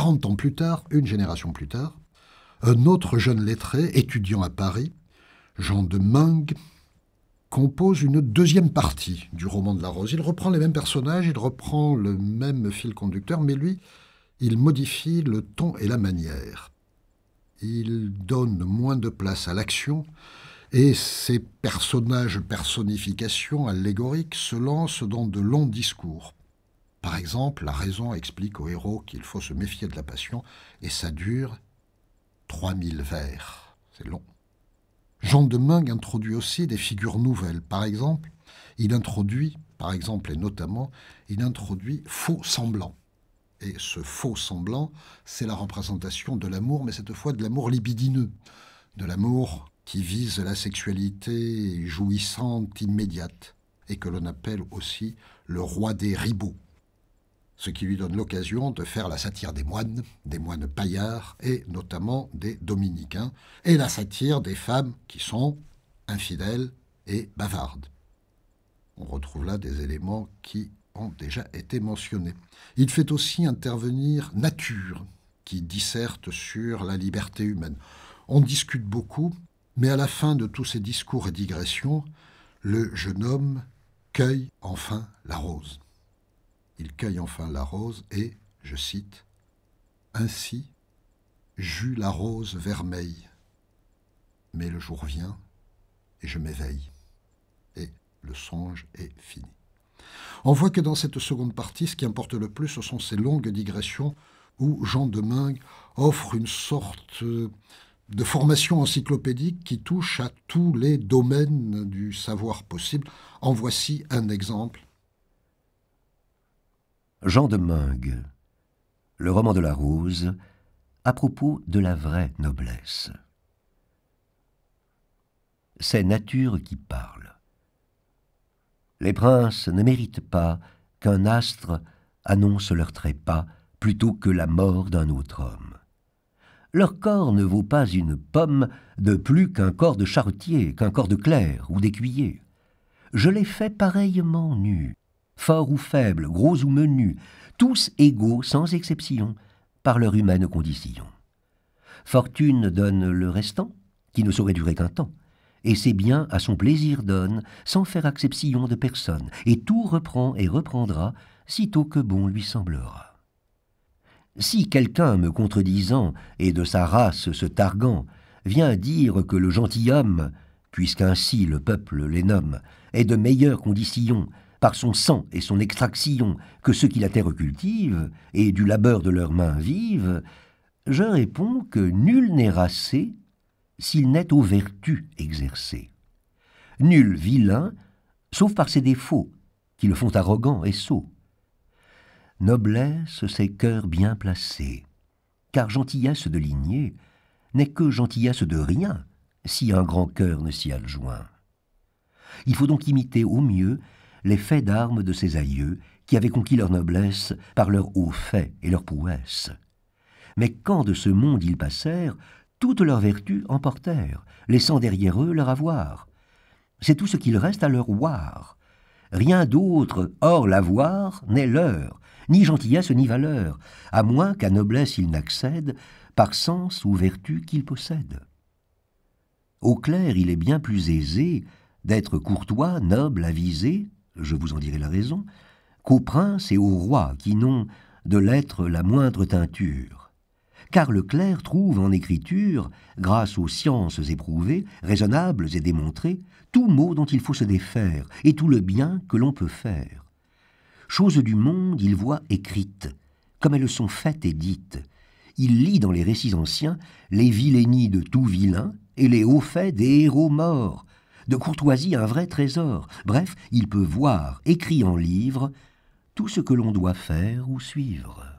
40 ans plus tard, une génération plus tard, un autre jeune lettré, étudiant à Paris, Jean de Meung, compose une deuxième partie du roman de la Rose. Il reprend les mêmes personnages, il reprend le même fil conducteur, mais lui, il modifie le ton et la manière. Il donne moins de place à l'action et ses personnages, personnifications allégoriques se lancent dans de longs discours. Par exemple, la raison explique au héros qu'il faut se méfier de la passion, et ça dure 3000 vers. C'est long. Jean de Meung introduit aussi des figures nouvelles. Par exemple, il introduit, par exemple et notamment, il introduit faux semblant. Et ce faux semblant, c'est la représentation de l'amour, mais cette fois de l'amour libidineux, de l'amour qui vise la sexualité jouissante immédiate, et que l'on appelle aussi le roi des ribauds ce qui lui donne l'occasion de faire la satire des moines, des moines paillards et notamment des dominicains, et la satire des femmes qui sont infidèles et bavardes. On retrouve là des éléments qui ont déjà été mentionnés. Il fait aussi intervenir nature, qui disserte sur la liberté humaine. On discute beaucoup, mais à la fin de tous ces discours et digressions, le jeune homme cueille enfin la rose il cueille enfin la rose et, je cite, Ainsi j'eus la rose vermeille. Mais le jour vient et je m'éveille. Et le songe est fini. On voit que dans cette seconde partie, ce qui importe le plus, ce sont ces longues digressions où Jean de offre une sorte de formation encyclopédique qui touche à tous les domaines du savoir possible. En voici un exemple Jean de Mingue, le roman de la rose, à propos de la vraie noblesse. C'est nature qui parle. Les princes ne méritent pas qu'un astre annonce leur trépas plutôt que la mort d'un autre homme. Leur corps ne vaut pas une pomme de plus qu'un corps de charretier, qu'un corps de clerc ou d'écuyer. Je l'ai fait pareillement nu. Fort ou faible, gros ou menus, tous égaux sans exception par leur humaine condition. Fortune donne le restant, qui ne saurait durer qu'un temps, et ses biens à son plaisir donne, sans faire acception de personne, et tout reprend et reprendra, sitôt que bon lui semblera. Si quelqu'un, me contredisant, et de sa race se targuant, vient dire que le gentilhomme, puisqu'ainsi le peuple les nomme, est de meilleure condition, par son sang et son extraction que ceux qui la terre cultivent, et du labeur de leurs mains vivent, je réponds que nul n'est rassé s'il n'est aux vertus exercées. Nul vilain, sauf par ses défauts, qui le font arrogant et sot. Noblesse, c'est cœurs bien placés, car gentillesse de lignée n'est que gentillesse de rien si un grand cœur ne s'y adjoint. Il faut donc imiter au mieux les faits d'armes de ses aïeux, qui avaient conquis leur noblesse par leurs hauts faits et leur prouesses. Mais quand de ce monde ils passèrent, toutes leurs vertus emportèrent, laissant derrière eux leur avoir. C'est tout ce qu'il reste à leur voir. Rien d'autre, hors l'avoir, n'est leur, ni gentillesse ni valeur, à moins qu'à noblesse ils n'accèdent, par sens ou vertu qu'ils possèdent. Au clair, il est bien plus aisé d'être courtois, noble, avisé, je vous en dirai la raison, qu'aux princes et aux rois qui n'ont de l'être la moindre teinture. Car le clerc trouve en écriture, grâce aux sciences éprouvées, raisonnables et démontrées, tout mot dont il faut se défaire et tout le bien que l'on peut faire. Choses du monde il voit écrites, comme elles sont faites et dites. Il lit dans les récits anciens les vilainies de tout vilain et les hauts faits des héros morts, de courtoisie un vrai trésor. Bref, il peut voir, écrit en livre, tout ce que l'on doit faire ou suivre.